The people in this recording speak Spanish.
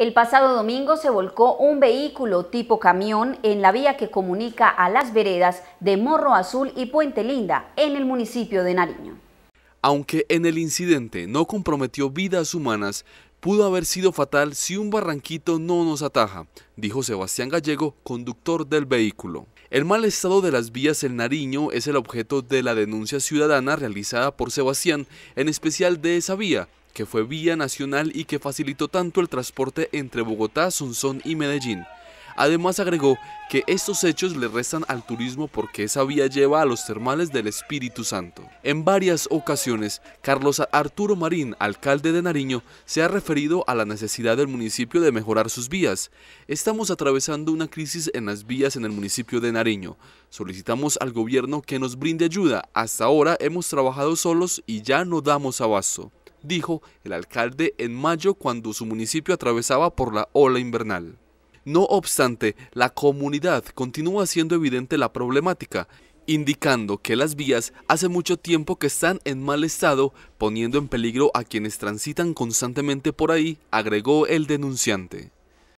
El pasado domingo se volcó un vehículo tipo camión en la vía que comunica a las veredas de Morro Azul y Puente Linda, en el municipio de Nariño. Aunque en el incidente no comprometió vidas humanas, pudo haber sido fatal si un barranquito no nos ataja, dijo Sebastián Gallego, conductor del vehículo. El mal estado de las vías en Nariño es el objeto de la denuncia ciudadana realizada por Sebastián, en especial de esa vía, que fue vía nacional y que facilitó tanto el transporte entre Bogotá, Sonsón y Medellín. Además agregó que estos hechos le restan al turismo porque esa vía lleva a los termales del Espíritu Santo. En varias ocasiones, Carlos Arturo Marín, alcalde de Nariño, se ha referido a la necesidad del municipio de mejorar sus vías. Estamos atravesando una crisis en las vías en el municipio de Nariño. Solicitamos al gobierno que nos brinde ayuda. Hasta ahora hemos trabajado solos y ya no damos abasto dijo el alcalde en mayo cuando su municipio atravesaba por la ola invernal. No obstante, la comunidad continúa siendo evidente la problemática, indicando que las vías hace mucho tiempo que están en mal estado, poniendo en peligro a quienes transitan constantemente por ahí, agregó el denunciante.